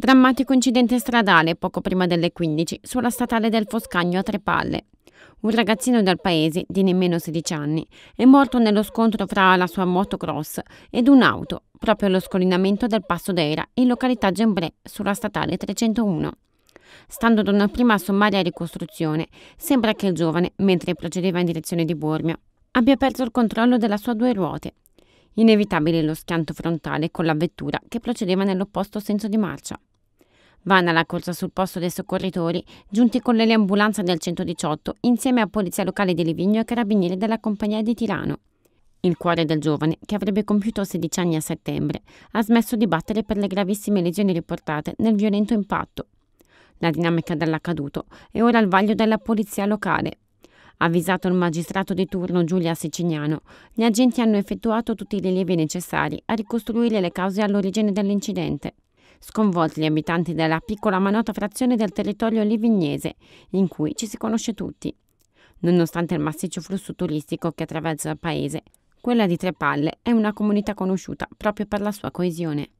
Drammatico incidente stradale poco prima delle 15 sulla statale del Foscagno a Trepalle. Un ragazzino dal paese di nemmeno 16 anni è morto nello scontro fra la sua motocross ed un'auto proprio allo scollinamento del Passo d'Era in località Gembré sulla statale 301. Stando ad una prima sommaria ricostruzione, sembra che il giovane, mentre procedeva in direzione di Bormio, abbia perso il controllo della sua due ruote Inevitabile lo schianto frontale con la vettura che procedeva nell'opposto senso di marcia. Vanna alla corsa sul posto dei soccorritori, giunti con l'eliambulanza del 118 insieme a polizia locale di Livigno e carabinieri della compagnia di Tirano. Il cuore del giovane, che avrebbe compiuto 16 anni a settembre, ha smesso di battere per le gravissime lesioni riportate nel violento impatto. La dinamica dell'accaduto è ora al vaglio della polizia locale. Avvisato il magistrato di turno Giulia Sicignano, gli agenti hanno effettuato tutti i rilievi necessari a ricostruire le cause all'origine dell'incidente sconvolti gli abitanti della piccola ma nota frazione del territorio livignese, in cui ci si conosce tutti. Nonostante il massiccio flusso turistico che attraversa il paese, quella di Tre Palle è una comunità conosciuta proprio per la sua coesione.